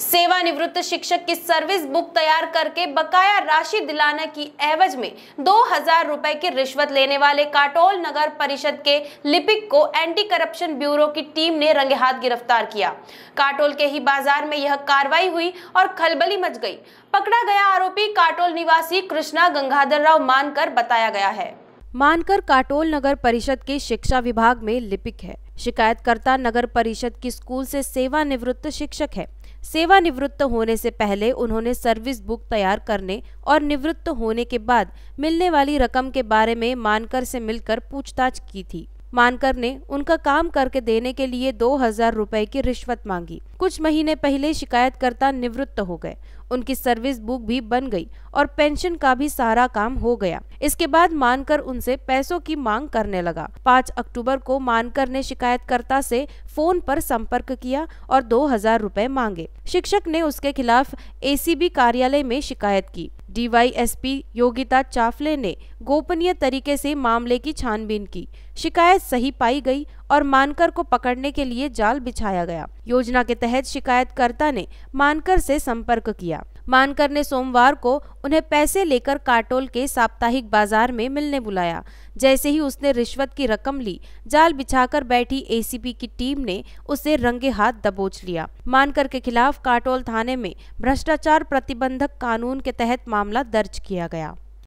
सेवानिवृत्त शिक्षक की सर्विस बुक तैयार करके बकाया राशि दिलाने की एवज में दो हजार रुपए की रिश्वत लेने वाले काटोल नगर परिषद के लिपिक को एंटी करप्शन ब्यूरो की टीम ने रंगे हाथ गिरफ्तार किया काटोल के ही बाजार में यह कार्रवाई हुई और खलबली मच गई पकड़ा गया आरोपी काटोल निवासी कृष्णा गंगाधर राव मानकर बताया गया है मानकर काटोल नगर परिषद के शिक्षा विभाग में लिपिक है शिकायतकर्ता नगर परिषद की स्कूल से सेवानिवृत्त शिक्षक है सेवानिवृत्त होने से पहले उन्होंने सर्विस बुक तैयार करने और निवृत्त होने के बाद मिलने वाली रकम के बारे में मानकर से मिलकर पूछताछ की थी मानकर ने उनका काम करके देने के लिए दो हजार रुपए की रिश्वत मांगी कुछ महीने पहले शिकायतकर्ता निवृत्त हो गए उनकी सर्विस बुक भी बन गई और पेंशन का भी सारा काम हो गया इसके बाद मानकर उनसे पैसों की मांग करने लगा पाँच अक्टूबर को मानकर ने शिकायतकर्ता से फोन पर संपर्क किया और दो हजार रूपए मांगे शिक्षक ने उसके खिलाफ एसीबी कार्यालय में शिकायत की डीवाईएसपी योगिता चाफले ने गोपनीय तरीके से मामले की छानबीन की शिकायत सही पाई गई और मानकर को पकड़ने के लिए जाल बिछाया गया योजना के तहत शिकायतकर्ता ने मानकर से संपर्क किया मानकर ने सोमवार को उन्हें पैसे लेकर काटोल के साप्ताहिक बाजार में मिलने बुलाया जैसे ही उसने रिश्वत की रकम ली जाल बिछाकर बैठी एसीबी की टीम ने उसे रंगे हाथ दबोच लिया मानकर के खिलाफ काटोल थाने में भ्रष्टाचार प्रतिबंधक कानून के तहत मामला दर्ज किया गया